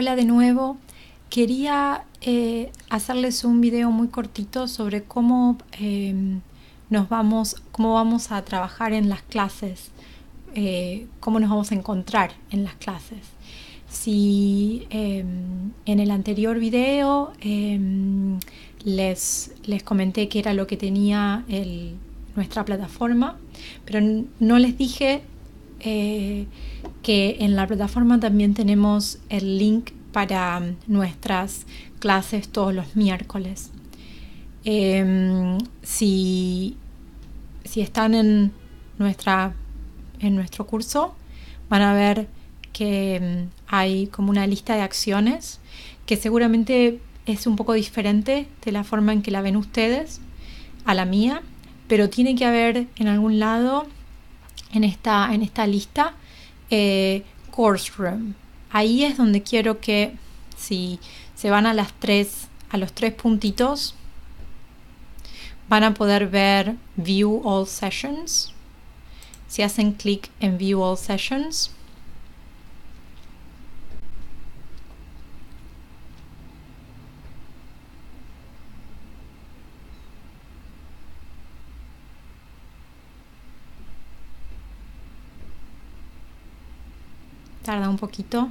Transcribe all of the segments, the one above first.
Hola de nuevo. Quería eh, hacerles un video muy cortito sobre cómo em, nos vamos, cómo vamos a trabajar en las clases, eh, cómo nos vamos a encontrar en las clases. Si em, en el anterior video em, les, les comenté que era lo que tenía nuestra plataforma, pero no les dije eh, que en la plataforma también tenemos el link para nuestras clases todos los miércoles. Em, si, si, están en, nuestra, en nuestro curso, van a ver que em, hay como una lista de acciones que seguramente es un poco diferente de la forma en que la ven ustedes a la mía, pero tiene que haber en algún lado en esta, en esta lista, eh, Course Room. Ahí es donde quiero que, si se van a, las tres, a los tres puntitos, van a poder ver View All Sessions. Si hacen clic en View All Sessions, tarda un poquito.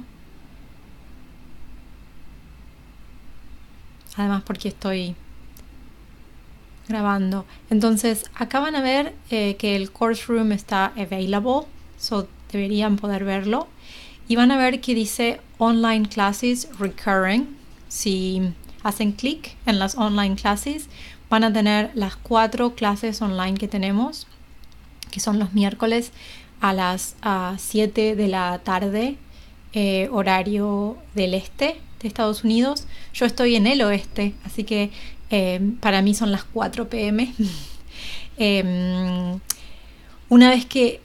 Además porque estoy grabando. Entonces acá van a ver eh, que el course room está available, so deberían poder verlo. Y van a ver que dice online classes recurring. Si hacen clic en las online classes, van a tener las cuatro clases online que tenemos, que son los miércoles a las 7 de la tarde, eh, horario del este de Estados Unidos. Yo estoy en el oeste, así que eh, para mí son las 4 pm. Em, una vez que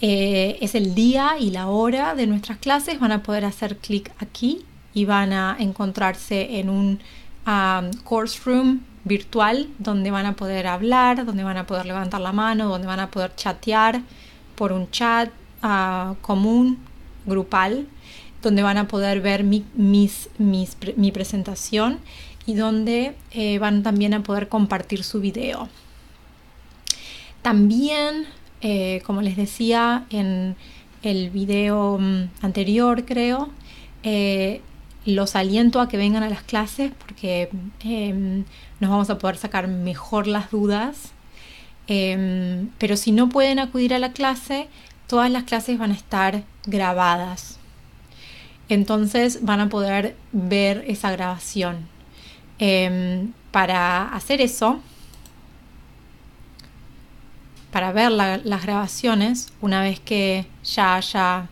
eh, es el día y la hora de nuestras clases, van a poder hacer clic aquí y van a encontrarse en un course room virtual donde van a poder hablar, donde van a poder levantar la mano, donde van a poder chatear por un chat ah, común, grupal, donde van a poder ver mi, presentación y donde eh, van también a poder compartir su video. También, eh, como les decía en el video mm, anterior, creo, eh, los aliento a que vengan a las clases porque em, nos vamos a poder sacar mejor las dudas Em, pero si no pueden acudir a la clase, todas las clases van a estar grabadas. Entonces van a poder ver esa grabación. Em, para hacer eso, para ver las grabaciones, una vez que ya, ya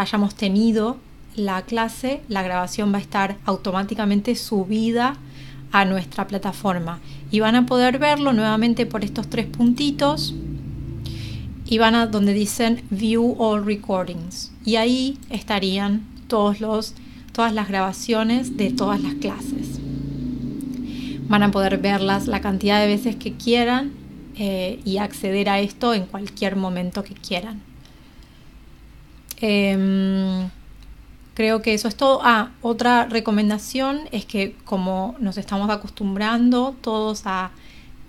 hayamos tenido la clase, la grabación va a estar automáticamente subida a nuestra plataforma y van a poder verlo nuevamente por estos tres puntitos y van a donde dicen View All Recordings y ahí estarían todos los, todas las grabaciones de todas las clases. Van a poder verlas la cantidad de veces que quieran eh, y acceder a esto en cualquier momento que quieran. Em, Creo que eso es todo. Ah, otra recomendación es que como nos estamos acostumbrando todos a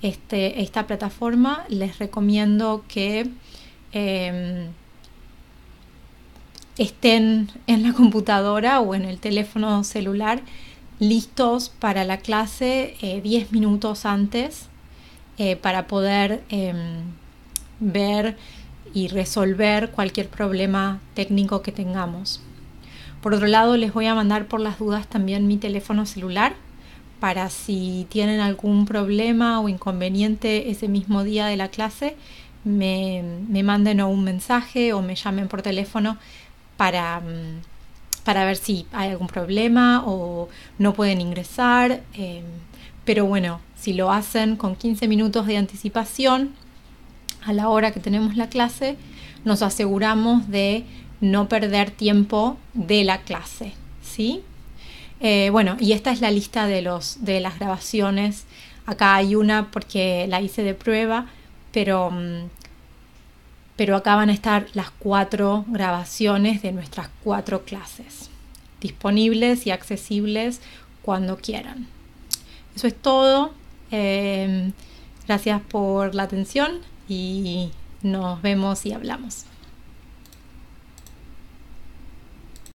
este, esta plataforma, les recomiendo que em, estén en la computadora o en el teléfono celular listos para la clase 10 eh, minutos antes eh, para poder em, ver y resolver cualquier problema técnico que tengamos. Por otro lado, les voy a mandar por las dudas también mi teléfono celular para si tienen algún problema o inconveniente ese mismo día de la clase, me, manden un mensaje o me llamen por teléfono para, mm, para ver si hay algún problema o no pueden ingresar. Em, pero bueno, si lo hacen con 15 minutos de anticipación a la hora que tenemos la clase, nos aseguramos de no perder tiempo de la clase, ¿sí? Eh, bueno, y esta es la lista de, los, de las grabaciones. Acá hay una porque la hice de prueba, pero, mm, pero acá van a estar las cuatro grabaciones de nuestras cuatro clases, disponibles y accesibles cuando quieran. Eso es todo. Eh, gracias por la atención y nos vemos y hablamos.